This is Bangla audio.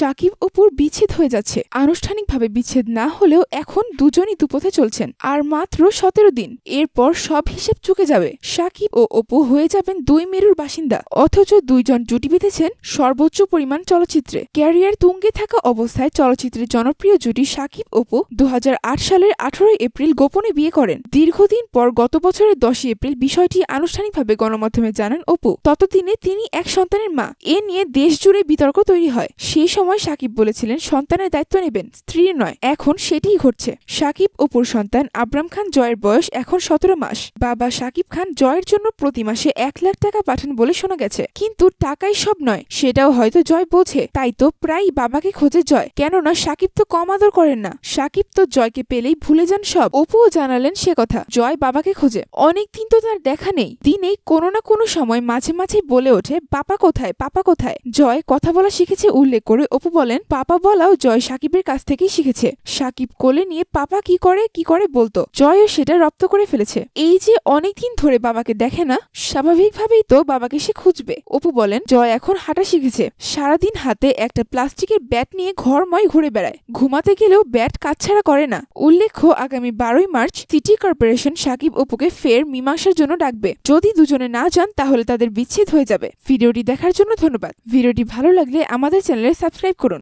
সাকিব অপুর বিচ্ছেদ হয়ে যাচ্ছে আনুষ্ঠানিকভাবে বিচ্ছেদ না হলেও এখন দুজনই দুপথে চলছেন আর মাত্র সতেরো দিন এরপর সব হিসেব চুকে যাবে সাকিব ও অপু হয়ে যাবেন দুই মেরুর বাসিন্দা অথচ দুইজন জুটি বেঁধেছেন সর্বোচ্চ পরিমাণ চলচ্চিত্রে ক্যারিয়ার তুঙ্গে থাকা অবস্থায় চলচ্চিত্রের জনপ্রিয় জুটি সাকিব অপু দু সালের আঠারোই এপ্রিল গোপনে বিয়ে করেন দীর্ঘদিন পর গত বছরের দশই এপ্রিল বিষয়টি আনুষ্ঠানিকভাবে গণমাধ্যমে জানান অপু ততদিনে তিনি এক সন্তানের মা এ নিয়ে দেশ জুড়ে বিতর্ক তৈরি হয় সেই সময় সময় সাকিব বলেছিলেন সন্তানের দায়িত্ব নেবেন স্ত্রী নয় এখন সেটিই ঘটছে সাকিব অপুর সন্তান আব্রাম খান জয়ের বয়স এখন সতেরো মাস বাবা সাকিব খান জয়ের জন্য প্রতি মাসে এক লাখ টাকা পাঠান বলে শোনা গেছে কিন্তু টাকাই সব নয় সেটাও হয়তো জয় বোঝে তাই তো প্রায় বাবাকে খোঁজে জয় কেননা সাকিব তো কম আদর করেন না সাকিব তো জয়কে পেলেই ভুলে যান সব অপুও জানালেন সে কথা জয় বাবাকে খোঁজে অনেক দিন তো তার দেখা নেই দিনে কোনো না কোনো সময় মাঝে মাঝে বলে ওঠে বাপা কোথায় পাপা কোথায় জয় কথা বলা শিখেছে উল্লেখ করে অপু বলেন পাপা বলাও জয় সাকিবের কাছ থেকেই শিখেছে সাকিব কোলে নিয়ে পাপা কি করে কি করে বলতো জয়ও সেটা রপ্ত করে ফেলেছে এই যে অনেকদিন ধরে বাবাকে দেখে না স্বাভাবিকভাবেই তো বাবাকে সে খুঁজবে অপু বলেন জয় এখন হাঁটা শিখেছে সারাদিন হাতে একটা প্লাস্টিকের ব্যাট নিয়ে ঘরময় ঘুরে বেড়ায় ঘুমাতে গেলেও ব্যাট কাছাড়া করে না উল্লেখ্য আগামী বারোই মার্চ সিটি কর্পোরেশন সাকিব অপুকে ফের মীমাংসার জন্য ডাকবে যদি দুজনে না যান তাহলে তাদের বিচ্ছেদ হয়ে যাবে ভিডিওটি দেখার জন্য ধন্যবাদ ভিডিওটি ভালো লাগলে আমাদের চ্যানেলের সাবস্ক্রাইব সাবস্ক্রাইব করুন